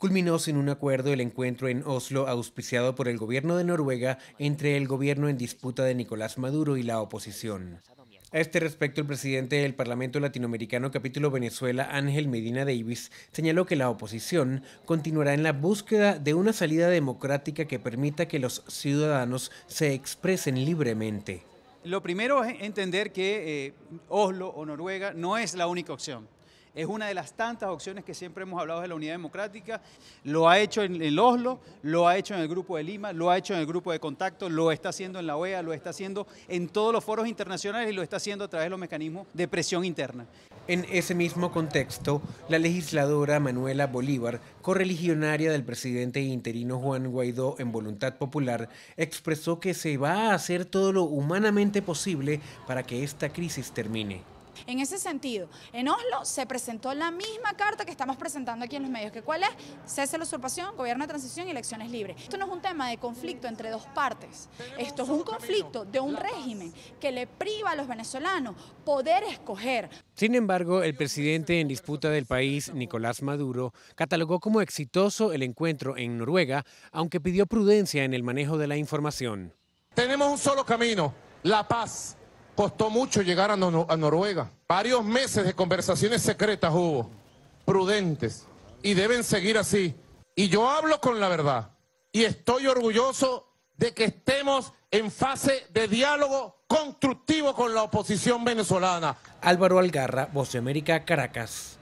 culminó sin un acuerdo el encuentro en Oslo auspiciado por el gobierno de Noruega entre el gobierno en disputa de Nicolás Maduro y la oposición. A este respecto, el presidente del Parlamento Latinoamericano capítulo Venezuela, Ángel Medina Davis, señaló que la oposición continuará en la búsqueda de una salida democrática que permita que los ciudadanos se expresen libremente. Lo primero es entender que eh, Oslo o Noruega no es la única opción. Es una de las tantas opciones que siempre hemos hablado de la unidad democrática. Lo ha hecho en el Oslo, lo ha hecho en el Grupo de Lima, lo ha hecho en el Grupo de Contacto, lo está haciendo en la OEA, lo está haciendo en todos los foros internacionales y lo está haciendo a través de los mecanismos de presión interna. En ese mismo contexto, la legisladora Manuela Bolívar, correligionaria del presidente interino Juan Guaidó en Voluntad Popular, expresó que se va a hacer todo lo humanamente posible para que esta crisis termine. En ese sentido, en Oslo se presentó la misma carta que estamos presentando aquí en los medios, que cuál es cese la usurpación, gobierno de transición y elecciones libres. Esto no es un tema de conflicto entre dos partes, esto es un conflicto de un régimen que le priva a los venezolanos poder escoger. Sin embargo, el presidente en disputa del país, Nicolás Maduro, catalogó como exitoso el encuentro en Noruega, aunque pidió prudencia en el manejo de la información. Tenemos un solo camino, la paz. Costó mucho llegar a, Noruega. Varios meses de conversaciones secretas hubo, prudentes, y deben seguir así. Y yo hablo con la verdad. Y estoy orgulloso de que estemos en fase de diálogo constructivo con la oposición venezolana. Álvaro Algarra, de América, Caracas.